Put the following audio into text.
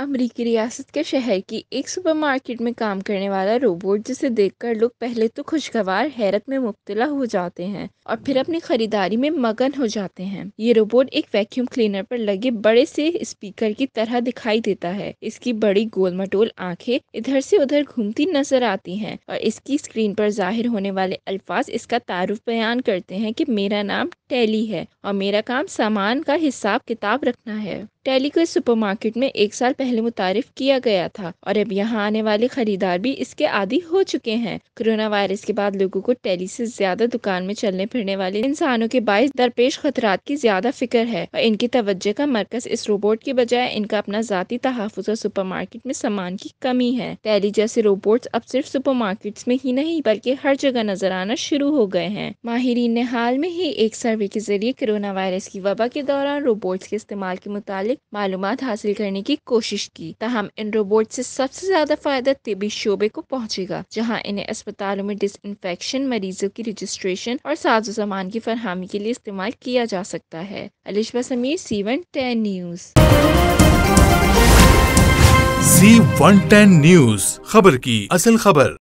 अमरीकी रियासत के शहर की एक सुपरमार्केट में काम करने वाला रोबोट जिसे देखकर लोग पहले तो खुशगवार हैरत में मुब्तला हो जाते हैं और फिर अपनी खरीदारी में मगन हो जाते हैं ये रोबोट एक वैक्यूम क्लीनर पर लगे बड़े से स्पीकर की तरह दिखाई देता है इसकी बड़ी गोल मटोल आंखें इधर से उधर घूमती नजर आती है और इसकी स्क्रीन पर जाहिर होने वाले अल्फाज इसका तारुफ बयान करते हैं की मेरा नाम टैली है और मेरा काम सामान का हिसाब किताब रखना है टैली को सुपरमार्केट में एक साल पहले मुतारफ किया गया था और अब यहाँ आने वाले खरीदार भी इसके आदि हो चुके हैं कोरोना वायरस के बाद लोगों को टैली से ज्यादा दुकान में चलने फिरने वाले इंसानों के बाईस दरपेश खतरात की ज्यादा फिक्र है और इनकी तवज्जो का मरकज इस रोबोट के बजाय इनका अपना जाती तहफ़ और सुपर मार्केट में सामान की कमी है टैली जैसे रोबोट अब सिर्फ सुपर मार्केट में ही नहीं बल्कि हर जगह नजर आना शुरू हो गए हैं माहरीन ने हाल में ही एक सर्वे सर्वे के जरिए कोरोना वायरस की वबा के दौरान रोबोट्स के इस्तेमाल के मुतालिक मालूम हासिल करने की कोशिश की तहम इन रोबोट से सबसे ज्यादा फायदा तिबी शोबे को पहुँचेगा जहाँ इन्हें अस्पतालों में डिस मरीजों की रजिस्ट्रेशन और साजो सामान की फरहमी के लिए इस्तेमाल किया जा सकता है Alisha Sameer C one ten news C one ten news खबर की असल खबर